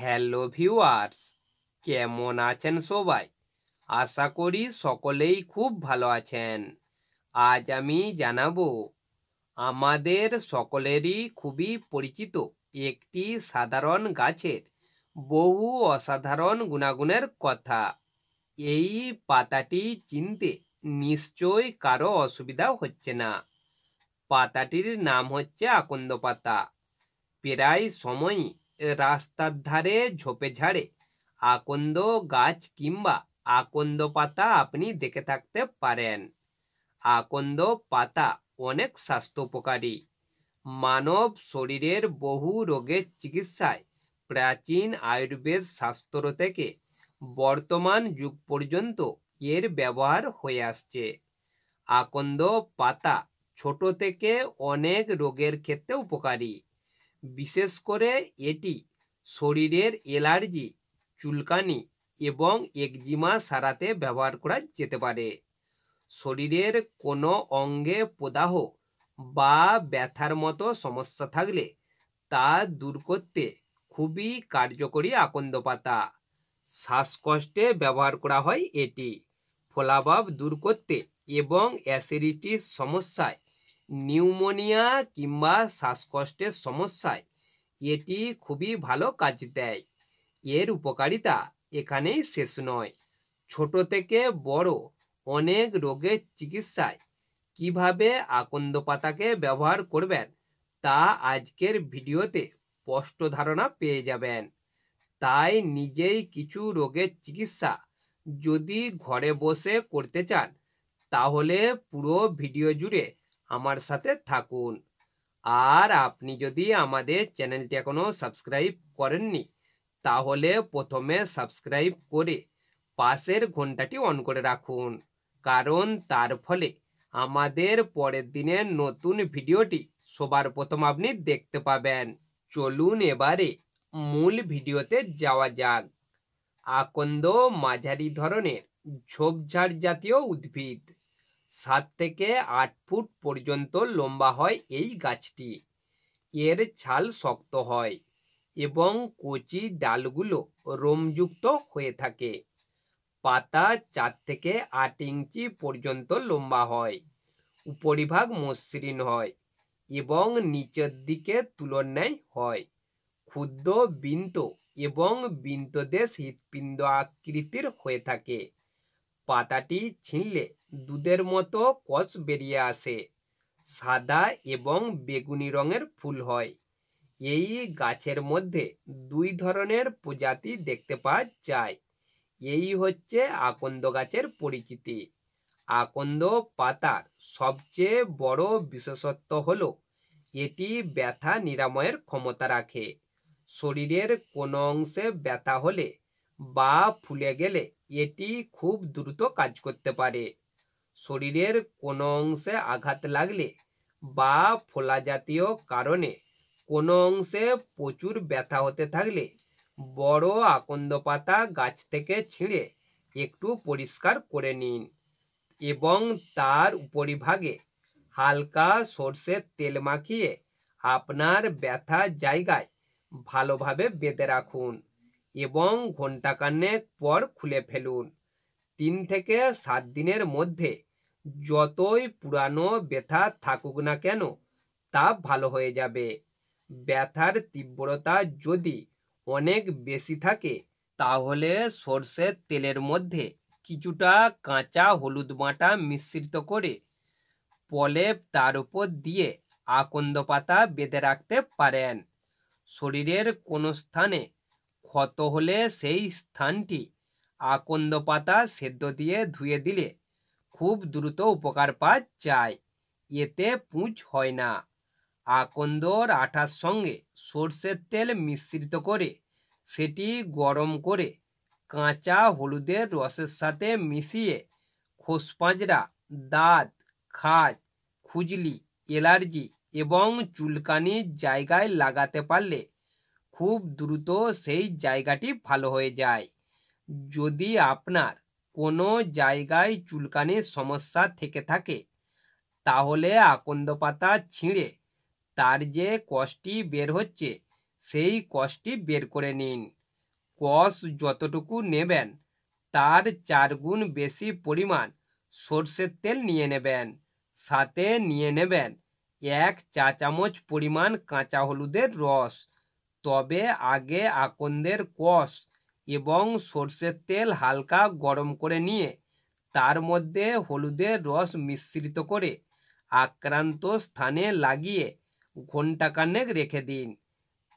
hello viewers কেমন আছেন সবাই আশা করি সকলেই খুব ভালো আছেন আজ আমি জানাবো আমাদের সকলেরই খুবই পরিচিত একটি সাধারণ গাছের বহু অসাধারণ গুণাগুণের কথা এই পাতাটি চিনতে নিশ্চয় কারো অসুবিধা হচ্ছে না পাতাটির নাম হচ্ছে আকন্দ পাতা প্রায় সময়ই রাস্তার ধারে ঝোপে ঝাড়ে আকন্দ গাছ কিংবা আকন্দ পাতা আপনি দেখে থাকতে পারেন আকন্দ পাতা অনেক স্বাস্থ্য উপকারী মানব শরীরের বহু রোগের চিকিৎসায় প্রাচীন আয়ুর্বেদ শাস্ত্র থেকে বর্তমান যুগ পর্যন্ত এর ব্যবহার হয়ে আসছে আকন্দ পাতা ছোট থেকে অনেক রোগের ক্ষেত্রে উপকারী বিশেষ করে এটি শরীরের এলার্জি চুলকানি এবং একজিমা সারাতে ব্যবহার করা যেতে পারে শরীরের কোনো অঙ্গে প্রদাহ বা ব্যথার মতো সমস্যা থাকলে তা দূর করতে খুবই কার্যকরী আকন্দ পাতা শ্বাসকষ্টে ব্যবহার করা হয় এটি ফোলাভাব দূর করতে এবং অ্যাসিডিটির সমস্যায় নিউমোনিয়া কিংবা শ্বাসকষ্টের সমস্যায় এটি খুবই ভালো কাজ দেয় এর উপকারিতা এখানেই শেষ নয় ছোট থেকে বড় অনেক রোগের চিকিৎসায় কিভাবে আকন্দ পাতাকে ব্যবহার করবেন তা আজকের ভিডিওতে স্পষ্ট ধারণা পেয়ে যাবেন তাই নিজেই কিছু রোগের চিকিৎসা যদি ঘরে বসে করতে চান তাহলে পুরো ভিডিও জুড়ে আমার সাথে থাকুন আর আপনি যদি আমাদের চ্যানেলটি এখনও সাবস্ক্রাইব করেননি তাহলে প্রথমে সাবস্ক্রাইব করে পাশের ঘন্টাটি অন করে রাখুন কারণ তার ফলে আমাদের পরের দিনের নতুন ভিডিওটি সবার প্রথম আপনি দেখতে পাবেন চলুন এবারে মূল ভিডিওতে যাওয়া যাক আকন্দ মাঝারি ধরনের ঝোপঝাড় জাতীয় উদ্ভিদ সাত থেকে আট ফুট পর্যন্ত লম্বা হয় এই গাছটি এর ছাল শক্ত হয় এবং কচি ডালগুলো রোমযুক্ত হয়ে থাকে পাতা চার থেকে আট ইঞ্চি পর্যন্ত লম্বা হয় উপরিভাগ মসৃণ হয় এবং নিচের দিকে তুলনায় হয় ক্ষুদ্র বিন্ত এবং বিন্তদেশ হৃৎপিণ্ড আকৃতির হয়ে থাকে পাতাটি ছিঁড়লে দুধের মতো কচ বেরিয়ে আসে সাদা এবং বেগুনি রঙের ফুল হয় এই গাছের মধ্যে দুই ধরনের প্রজাতি দেখতে পাওয়া যায় এই হচ্ছে আকন্দ গাছের পরিচিতি আকন্দ পাতার সবচেয়ে বড় বিশেষত্ব হল এটি ব্যথা নিরাময়ের ক্ষমতা রাখে শরীরের কোনো অংশে ব্যথা হলে বা ফুলে গেলে এটি খুব দ্রুত কাজ করতে পারে শরীরের কোনো অংশে আঘাত লাগলে বা ফোলা জাতীয় কারণে কোনো অংশে প্রচুর ব্যথা হতে থাকলে বড় আকন্দ পাতা গাছ থেকে ছিঁড়ে একটু পরিষ্কার করে নিন এবং তার উপরিভাগে হালকা সর্ষের তেল মাখিয়ে আপনার ব্যথা জায়গায় ভালোভাবে বেঁধে রাখুন এবং ঘণ্টাখানেক পর খুলে ফেলুন তিন থেকে সাত দিনের মধ্যে যতই পুরানো ব্যথা থাকুক না কেন তা ভালো হয়ে যাবে ব্যথার তীব্রতা যদি অনেক বেশি থাকে তাহলে সর্ষের তেলের মধ্যে কিছুটা কাঁচা হলুদ বাটা মিশ্রিত করে পলে তার উপর দিয়ে আকন্দ পাতা বেঁধে রাখতে পারেন শরীরের কোনো স্থানে ক্ষত হলে সেই স্থানটি আকন্দ পাতা সেদ্ধ দিয়ে ধুয়ে দিলে খুব দ্রুত উপকার পাওয়া যায় এতে পুঁচ হয় না আকন্দর আঠার সঙ্গে সর্ষের তেল মিশ্রিত করে সেটি গরম করে কাঁচা হলুদের রসের সাথে মিশিয়ে খোসপাঁজরা দাঁত খাজ খুজলি এলার্জি এবং চুলকানির জায়গায় লাগাতে পারলে খুব দ্রুত সেই জায়গাটি ভালো হয়ে যায় যদি আপনার কোনো জায়গায় চুলকানির সমস্যা থেকে থাকে তাহলে আকন্দ পাতা ছিঁড়ে তার যে কষটি বের হচ্ছে সেই কষটি বের করে নিন কষ যতটুকু নেবেন তার চারগুণ বেশি পরিমাণ সর্ষের তেল নিয়ে নেবেন সাথে নিয়ে নেবেন এক চা চামচ পরিমাণ কাঁচা হলুদের রস তবে আগে আকন্দের কষ এবং সর্ষের তেল হালকা গরম করে নিয়ে তার মধ্যে হলুদের রস মিশ্রিত করে আক্রান্ত স্থানে লাগিয়ে ঘণ্টাখানেক রেখে দিন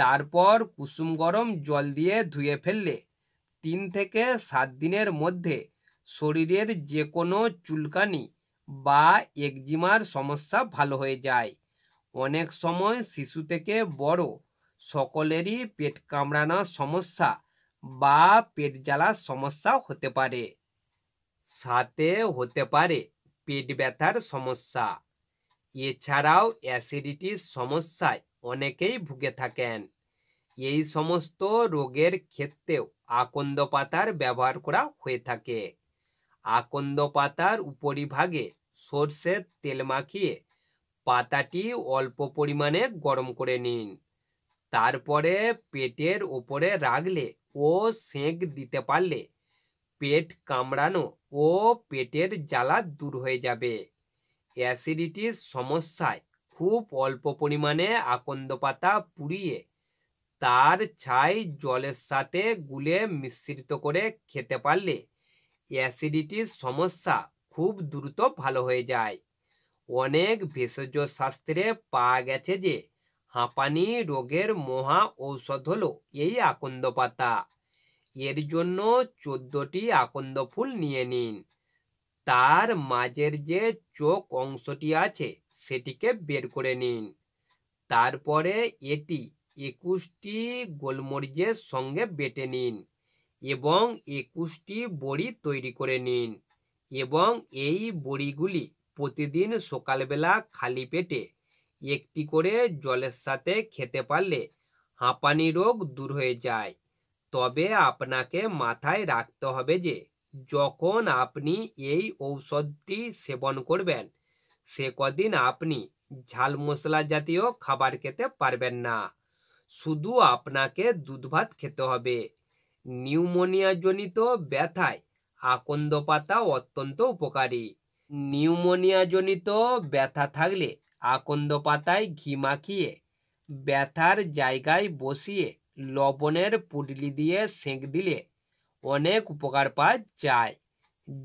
তারপর কুসুম গরম জল দিয়ে ধুয়ে ফেললে তিন থেকে সাত দিনের মধ্যে শরীরের যে কোনো চুলকানি বা একজিমার সমস্যা ভালো হয়ে যায় অনেক সময় শিশু থেকে বড় সকলেরই পেট কামড়ানোর সমস্যা বা পেট জ্বালার সমস্যা হতে পারে সাথে হতে পারে পেট ব্যথার সমস্যা এছাড়াও অ্যাসিডিটির সমস্যায় অনেকেই ভুগে থাকেন এই সমস্ত রোগের ক্ষেত্রেও আকন্দ পাতার ব্যবহার করা হয়ে থাকে আকন্দ পাতার উপরিভাগে সর্ষের তেল মাখিয়ে পাতাটি অল্প পরিমাণে গরম করে নিন তারপরে পেটের ওপরে রাখলে ও সেঁক দিতে পারলে পেট কামড়ানো ও পেটের জ্বালা দূর হয়ে যাবে অ্যাসিডিটির সমস্যায় খুব অল্প পরিমাণে আকন্দ পাতা পুড়িয়ে তার ছাই জলের সাথে গুলে মিশ্রিত করে খেতে পারলে অ্যাসিডিটির সমস্যা খুব দ্রুত ভালো হয়ে যায় অনেক ভেষজ শাস্ত্রে পাওয়া গেছে যে হাঁপানি রোগের মহা ঔষধ হলো এই আকন্দ পাতা এর জন্য চোদ্দটি আকন্দ ফুল নিয়ে নিন তার মাঝের যে চোখ অংশটি আছে সেটিকে বের করে নিন তারপরে এটি একুশটি গোলমরিচের সঙ্গে বেটে নিন এবং একুশটি বড়ি তৈরি করে নিন এবং এই বড়িগুলি প্রতিদিন সকালবেলা খালি পেটে একটি করে জলের সাথে খেতে পারলে হাঁপানি রোগ দূর হয়ে যায় তবে আপনাকে মাথায় রাখতে হবে যে যখন আপনি এই ঔষধটি সেবন করবেন সে কদিন আপনি ঝাল মশলা জাতীয় খাবার খেতে পারবেন না শুধু আপনাকে দুধ ভাত খেতে হবে নিউমোনিয়াজনিত ব্যথায় আকন্দ পাতা অত্যন্ত উপকারী নিউমোনিয়াজনিত ব্যথা থাকলে আকন্দ পাতায় ঘি মাখিয়ে ব্যথার জায়গায় বসিয়ে লবণের পুডলি দিয়ে সেঁক দিলে অনেক উপকার পাওয়া যায়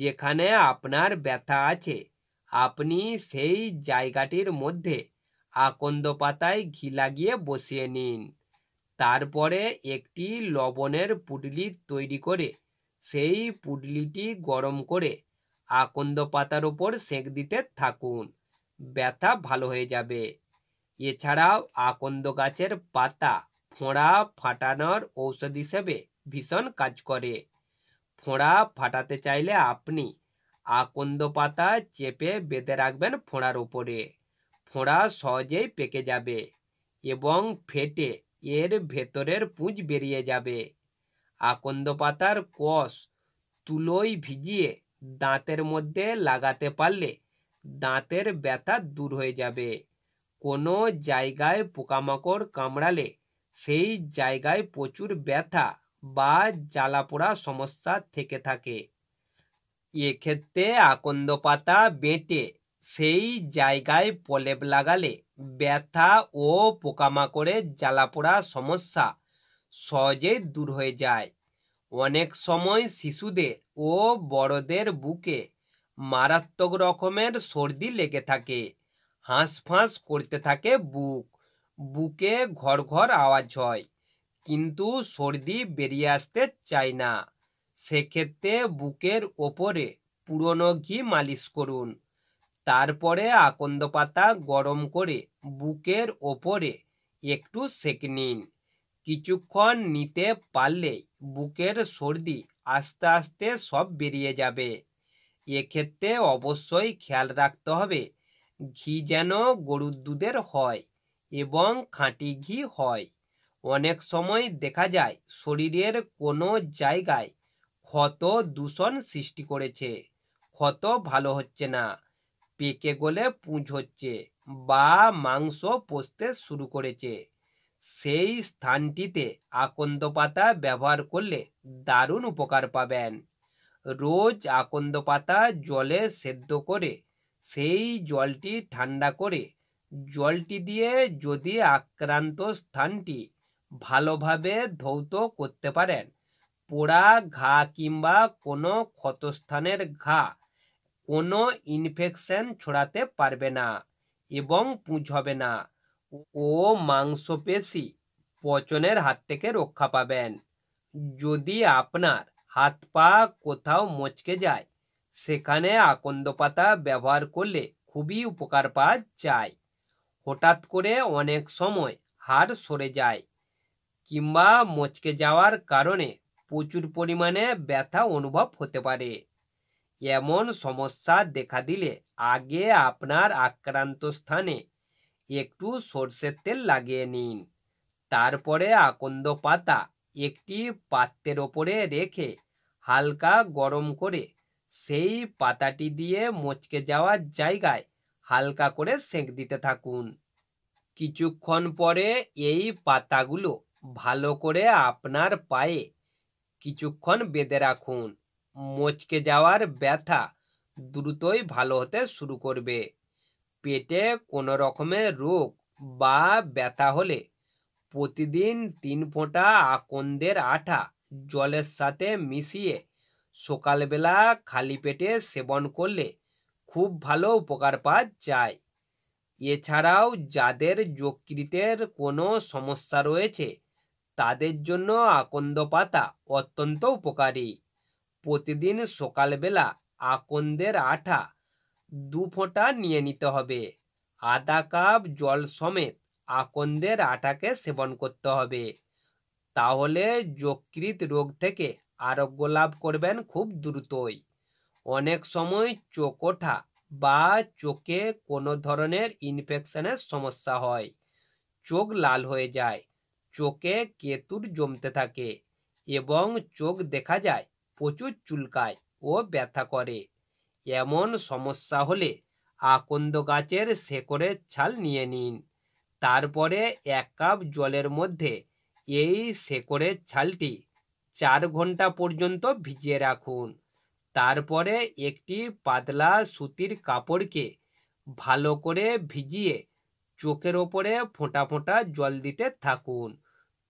যেখানে আপনার ব্যথা আছে আপনি সেই জায়গাটির মধ্যে আকন্দ পাতায় ঘি লাগিয়ে বসিয়ে নিন তারপরে একটি লবণের পুডলি তৈরি করে সেই পুডলিটি গরম করে আকন্দ পাতার ওপর সেঁক দিতে থাকুন ব্যথা ভালো হয়ে যাবে এছাড়াও আকন্দ গাছের পাতা ফোঁড়া ফাটানোর ঔষধ হিসেবে ভীষণ কাজ করে ফোঁড়া ফাটাতে চাইলে আপনি আকন্দ পাতা চেপে বেঁধে রাখবেন ফোঁড়ার ওপরে ফোঁড়া সহজেই পেকে যাবে এবং ফেটে এর ভেতরের পুঁজ বেরিয়ে যাবে আকন্দ পাতার কষ তুলোয় ভিজিয়ে দাঁতের মধ্যে লাগাতে পারলে দাঁতের ব্যথা দূর হয়ে যাবে কোনো জায়গায় পোকামাকড় কামড়ালে সেই জায়গায় প্রচুর ব্যথা বা জ্বালাপোড়া সমস্যা থেকে থাকে এক্ষেত্রে আকন্দ পাতা বেঁটে সেই জায়গায় প্রলেপ লাগালে ব্যথা ও পোকামাকড়ের জ্বালাপোড়া সমস্যা সহজে দূর হয়ে যায় অনেক সময় শিশুদের ও বড়দের বুকে মারাত্মক রকমের সর্দি লেগে থাকে হাঁসফাঁস করতে থাকে বুক বুকে ঘর ঘর আওয়াজ হয় কিন্তু সর্দি বেরিয়ে আসতে চায় না সেক্ষেত্রে বুকের ওপরে পুরনো ঘি মালিশ করুন তারপরে আকন্দ পাতা গরম করে বুকের ওপরে একটু সেঁক নিন কিছুক্ষণ নিতে পারলেই বুকের সর্দি আস্তে আস্তে সব বেরিয়ে যাবে এক্ষেত্রে অবশ্যই খেয়াল রাখতে হবে ঘি যেন গরুর দুধের হয় এবং খাঁটি ঘি হয় অনেক সময় দেখা যায় শরীরের কোনো জায়গায় ক্ষত দূষণ সৃষ্টি করেছে ক্ষত ভালো হচ্ছে না পেকে গলে পুঁজ হচ্ছে বা মাংস পচতে শুরু করেছে সেই স্থানটিতে আকন্দ পাতা ব্যবহার করলে দারুণ উপকার পাবেন রোজ আকন্দ পাতা জলে সেদ্ধ করে সেই জলটি ঠান্ডা করে জলটি দিয়ে যদি আক্রান্ত স্থানটি ভালোভাবে ধৌত করতে পারেন পোড়া ঘা কিংবা কোনো ক্ষতস্থানের ঘা কোনো ইনফেকশন ছড়াতে পারবে না এবং পুঁজ হবে না ও মাংসপেশি পচনের হাত থেকে রক্ষা পাবেন যদি আপনার হাত পা কোথাও মচকে যায় সেখানে আকন্দ পাতা ব্যবহার করলে খুবই উপকার পাওয়া যায় হঠাৎ করে অনেক সময় হাড় সরে যায় কিংবা মচকে যাওয়ার কারণে প্রচুর পরিমাণে ব্যথা অনুভব হতে পারে এমন সমস্যা দেখা দিলে আগে আপনার আক্রান্ত স্থানে একটু সর্ষের তেল লাগিয়ে নিন তারপরে আকন্দ পাতা একটি পাত্রের ওপরে রেখে হালকা গরম করে সেই পাতাটি দিয়ে মচকে যাওয়ার জায়গায় হালকা করে সেঁক দিতে থাকুন কিছুক্ষণ পরে এই পাতাগুলো ভালো করে আপনার পায়ে কিছুক্ষণ বেঁধে রাখুন মচকে যাওয়ার ব্যথা দ্রুতই ভালো হতে শুরু করবে পেটে কোনো রকমের রোগ বা ব্যথা হলে প্রতিদিন তিন ফোঁটা আকন্দের আঠা জলের সাথে মিশিয়ে সকালবেলা খালি পেটে সেবন করলে খুব ভালো উপকার পাওয়া যায় এছাড়াও যাদের যকৃতের কোনো সমস্যা রয়েছে তাদের জন্য আকন্দ পাতা অত্যন্ত উপকারী প্রতিদিন সকালবেলা আকন্দের আঠা দু ফোঁটা নিয়ে নিতে হবে আধা কাপ জল সমেত আকন্দের আটাকে সেবন করতে হবে তাহলে যকৃত রোগ থেকে আরোগ্য লাভ করবেন খুব দ্রুতই অনেক সময় চোকোঠা বা চোখে কোনো ধরনের ইনফেকশনের সমস্যা হয় চোখ লাল হয়ে যায় চোখে কেতুর জমতে থাকে এবং চোখ দেখা যায় প্রচুর চুলকায় ও ব্যথা করে এমন সমস্যা হলে আকন্দ গাছের শেকড়ের ছাল নিয়ে নিন তারপরে এক কাপ জলের মধ্যে এই শেকড়ের ছালটি চার ঘন্টা পর্যন্ত ভিজিয়ে রাখুন তারপরে একটি পাতলা সুতির কাপড়কে ভালো করে ভিজিয়ে চোখের ওপরে ফোঁটা ফোঁটা জল দিতে থাকুন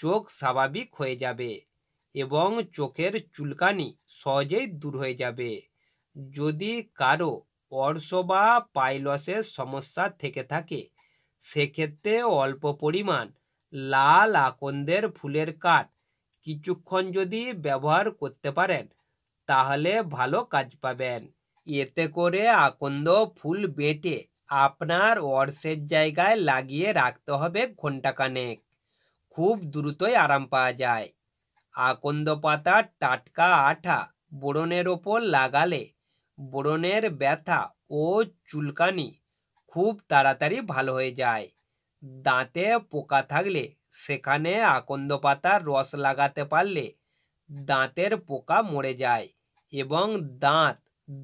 চোখ স্বাভাবিক হয়ে যাবে এবং চোখের চুলকানি সহজেই দূর হয়ে যাবে যদি কারো অর্শ বা পাইলসের সমস্যা থেকে থাকে সেক্ষেত্রে অল্প পরিমাণ লাল আকন্দের ফুলের কাঠ কিছুক্ষণ যদি ব্যবহার করতে পারেন তাহলে ভালো কাজ পাবেন এতে করে আকন্দ ফুল বেটে আপনার অর্শের জায়গায় লাগিয়ে রাখতে হবে ঘণ্টাখানেক খুব দ্রুতই আরাম পাওয়া যায় আকন্দ পাতার টাটকা আঠা বোরনের ওপর লাগালে বোরনের ব্যথা ও চুলকানি খুব তাড়াতাড়ি ভালো হয়ে যায় দাঁতে পোকা থাকলে সেখানে আকন্দ পাতার রস লাগাতে পারলে দাঁতের পোকা মরে যায় এবং দাঁত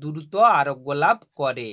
দ্রুত আরোগ্য লাভ করে